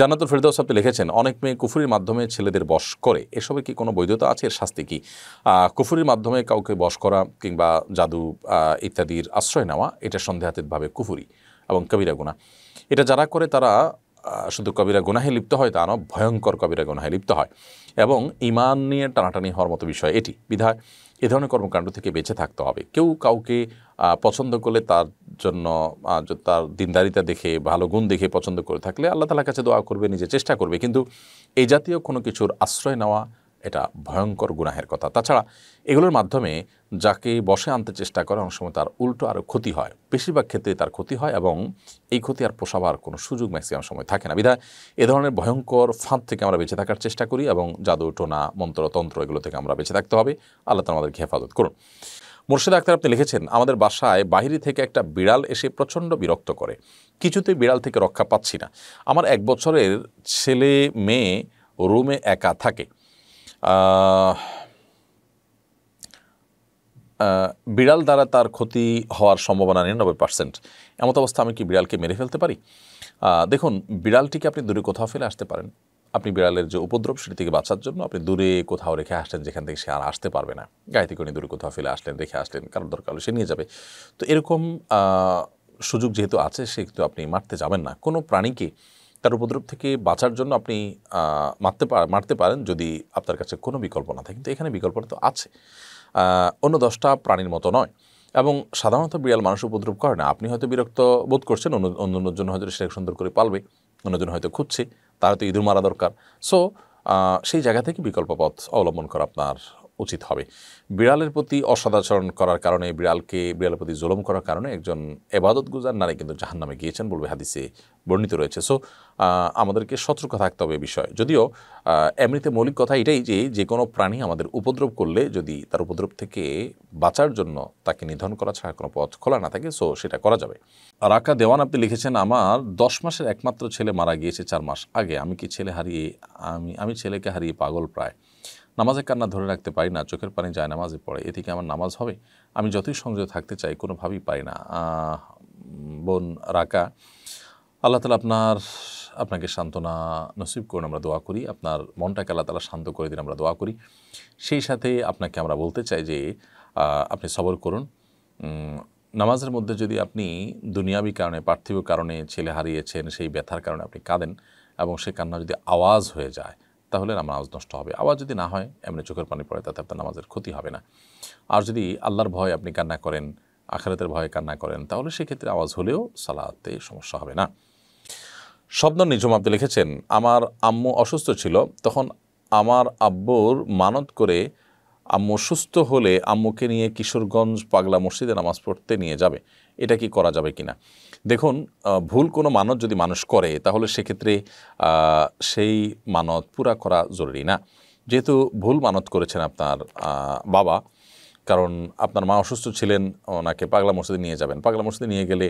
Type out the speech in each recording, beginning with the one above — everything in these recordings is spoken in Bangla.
জান্নাতুল ফেরদৌস আপনি লিখেছেন অনেক মেয়ে কুফুরির মাধ্যমে ছেলেদের বশ করে এসবে কি কোনো বৈধতা আছে এর শাস্তি কি কুফুরির মাধ্যমে কাউকে বশ করা কিংবা জাদু ইত্যাদির আশ্রয় নেওয়া এটা সন্দেহাতীতভাবে কুফুরি এবং কবিরা গুণা এটা যারা করে তারা শুধু কবিরা গুনাহে লিপ্ত হয় তা নয় ভয়ঙ্কর কবিরা গুনাহে লিপ্ত হয় এবং ইমান নিয়ে টানাটানি হওয়ার মতো বিষয় এটি বিধায় এ ধরনের কর্মকাণ্ড থেকে বেঁচে থাকতে হবে কেউ কাউকে পছন্দ করলে তার জন্য তার দিনদারিতা দেখে ভালো গুণ দেখে পছন্দ করে থাকলে আল্লাহ তালার কাছে দোয়া করবে নিজে চেষ্টা করবে কিন্তু এই জাতীয় কোনো কিছুর আশ্রয় নেওয়া এটা ভয়ঙ্কর গুনাহের কথা তাছাড়া এগুলোর মাধ্যমে যাকে বসে আনতে চেষ্টা করে অনেক সময় তার উল্টো আরও ক্ষতি হয় বেশিরভাগ ক্ষেত্রে তার ক্ষতি হয় এবং এই ক্ষতি আর পোষাবার কোনো সুযোগ ম্যাক্সিমাম সময় থাকে না বিধায় এ ধরনের ভয়ঙ্কর ফাঁদ থেকে আমরা বেঁচে থাকার চেষ্টা করি এবং জাদু টোনা মন্ত্রতন্ত্র এগুলো থেকে আমরা বেঁচে থাকতে হবে আল্লাহ আমাদেরকে হেফাজত করুন মুর্শিদ আক্তার আপনি লিখেছেন আমাদের বাসায় বাহিরে থেকে একটা বিড়াল এসে প্রচণ্ড বিরক্ত করে কিছুতেই বিড়াল থেকে রক্ষা পাচ্ছি না আমার এক বছরের ছেলে মেয়ে রুমে একা থাকে বিড়াল দ্বারা তার ক্ষতি হওয়ার সম্ভাবনা নিরানব্বই পার্সেন্ট এমত অবস্থা আমি কি বিড়ালকে মেরে ফেলতে পারি দেখুন বিড়ালটিকে আপনি দূরে কোথাও ফেলে আসতে পারেন আপনি বিড়ালের যে উপদ্রব সেটি থেকে বাঁচার জন্য আপনি দূরে কোথাও রেখে আসলেন যেখান থেকে সে আর আসতে পারবে না গাড়িতে করে দূরে কোথাও ফেলে আসলেন রেখে আসলেন কারোর দরকার হলে সে নিয়ে যাবে তো এরকম সুযোগ যেহেতু আছে সে কিন্তু আপনি মারতে যাবেন না কোনো প্রাণীকে তার উপদ্রব থেকে বাঁচার জন্য আপনি মারতে মারতে পারেন যদি আপনার কাছে কোনো বিকল্প না থাকে কিন্তু এখানে বিকল্প তো আছে অন্য দশটা প্রাণীর মতো নয় এবং সাধারণত বিড়াল মানুষ উপদ্রব করে না আপনি হয়তো বিরক্ত বোধ করছেন অন্য অন্য জন্য হয়তো সেটা সুন্দর করে পালবে অন্যজন হয়তো খুঁজছে তারা তো ইঁদুর মারা দরকার সো সেই জায়গা থেকে বিকল্প পথ অবলম্বন করা আপনার উচিত হবে বিড়ালের প্রতি অসদাচরণ করার কারণে বিড়ালকে বিড়ালের প্রতি জুলম করার কারণে একজন এবাদত গুজার নারী কিন্তু জাহান নামে গিয়েছেন বলবে হাদিসে বর্ণিত রয়েছে সো আমাদেরকে সতর্ক থাকতে হবে বিষয় যদিও এমনিতে মৌলিক কথা এটাই যে যে কোনো প্রাণী আমাদের উপদ্রব করলে যদি তার উপদ্রব থেকে বাঁচার জন্য তাকে নিধন করা ছাড়া কোনো পথ খোলা না থাকে সো সেটা করা যাবে রাকা দেওয়ান আপনি লিখেছেন আমার দশ মাসের একমাত্র ছেলে মারা গিয়েছে চার মাস আগে আমি কি ছেলে হারিয়ে আমি আমি ছেলেকে হারিয়ে পাগল প্রায় নামাজে কান্না ধরে রাখতে পারি না চোখের পানি যায় নামাজে পড়ে এ থেকে আমার নামাজ হবে আমি যতই সংযোগ থাকতে চাই কোনোভাবেই পারি না বোন রাকা আল্লাহ তালা আপনার আপনাকে সান্ত্বনা নসিব করুন আমরা দোয়া করি আপনার মনটাকে আল্লাহ তালা শান্ত করে দিন আমরা দোয়া করি সেই সাথে আপনাকে আমরা বলতে চাই যে আপনি সবর করুন নামাজের মধ্যে যদি আপনি দুনিয়াবি কারণে পার্থিব কারণে ছেলে হারিয়েছেন সেই ব্যথার কারণে আপনি কাঁদেন এবং সে কান্না যদি আওয়াজ হয়ে যায় তাহলে নামাজ নষ্ট হবে আবার যদি না হয় এমনি চোখের পানি পড়ে তাতে আপনার নামাজের ক্ষতি হবে না আর যদি আল্লাহর ভয় আপনি কান্না করেন আখারাতের ভয়ে কান্না করেন তাহলে সেক্ষেত্রে আওয়াজ হলেও সালাতে সমস্যা হবে না স্বপ্ন নিজম আপনি লিখেছেন আমার আম্মু অসুস্থ ছিল তখন আমার আব্বুর মানত করে আম্মু সুস্থ হলে আম্মুকে নিয়ে কিশোরগঞ্জ পাগলা মসজিদে নামাজ পড়তে নিয়ে যাবে এটা কি করা যাবে কিনা দেখুন ভুল কোনো মানত যদি মানুষ করে তাহলে সেক্ষেত্রে সেই মানত পুরা করা জরুরি না যেহেতু ভুল মানত করেছেন আপনার বাবা কারণ আপনার মা অসুস্থ ছিলেন ওনাকে পাগলা মসজিদে নিয়ে যাবেন পাগলা মসজিদে নিয়ে গেলে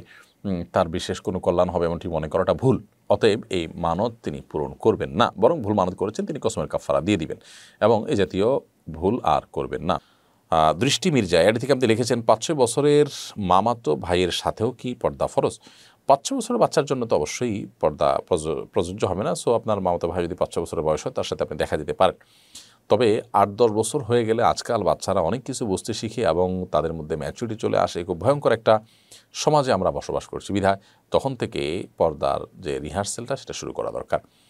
তার বিশেষ কোনো কল্যাণ হবে এমনটি মনে করাটা ভুল অতএব এই মানত তিনি পূরণ করবেন না বরং ভুল মানত করেছেন তিনি কসমের কাফারা দিয়ে দিবেন এবং এ জাতীয় ভুল আর করবেন না দৃষ্টি মির্জা এটা থেকে আপনি লিখেছেন পাঁচ ছয় বছরের মামাতো ভাইয়ের সাথেও কি পর্দা ফরজ পাঁচ ছ বছরের বাচ্চার জন্য তো অবশ্যই পর্দা প্রযোজ্য হবে না সো আপনার মামাতো ভাই যদি পাঁচ ছ বছরের বয়স হয় তার সাথে আপনি দেখা দিতে পারেন তবে আট দশ বছর হয়ে গেলে আজকাল বাচ্চারা অনেক কিছু বুঝতে শিখে এবং তাদের মধ্যে ম্যাচুরিটি চলে আসে খুব ভয়ঙ্কর একটা সমাজে আমরা বসবাস করছি বিধায় তখন থেকে পর্দার যে রিহার্সেলটা সেটা শুরু করা দরকার